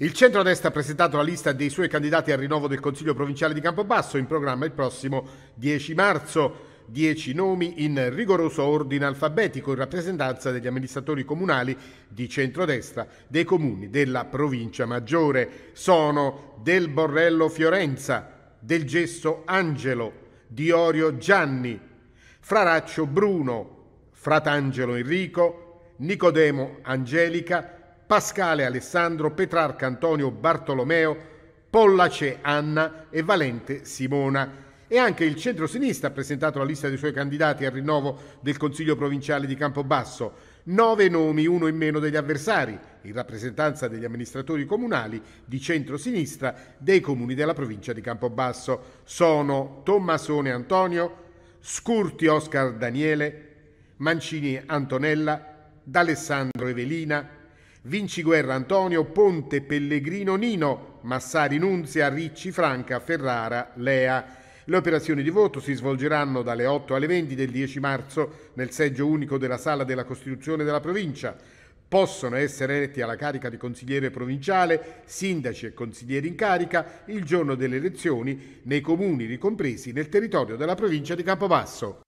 Il centro-destra ha presentato la lista dei suoi candidati al rinnovo del Consiglio provinciale di Campobasso, in programma il prossimo 10 marzo. Dieci nomi in rigoroso ordine alfabetico in rappresentanza degli amministratori comunali di centrodestra dei comuni della provincia maggiore. Sono Del Borrello Fiorenza, Del Gesso Angelo, Diorio Gianni, Fraraccio Bruno, Fratangelo Enrico, Nicodemo Angelica, Pascale Alessandro, Petrarca Antonio Bartolomeo, Pollace Anna e Valente Simona. E anche il centro-sinistra ha presentato la lista dei suoi candidati al rinnovo del Consiglio provinciale di Campobasso. Nove nomi, uno in meno degli avversari, in rappresentanza degli amministratori comunali di centro-sinistra dei comuni della provincia di Campobasso. Sono Tommasone Antonio, Scurti Oscar Daniele, Mancini Antonella, D'Alessandro Evelina, Vinci Guerra Antonio, Ponte, Pellegrino, Nino, Massari Nunzia, Ricci, Franca, Ferrara, Lea. Le operazioni di voto si svolgeranno dalle 8 alle 20 del 10 marzo nel seggio unico della Sala della Costituzione della provincia. Possono essere eletti alla carica di consigliere provinciale, sindaci e consiglieri in carica il giorno delle elezioni nei comuni ricompresi nel territorio della provincia di Campobasso.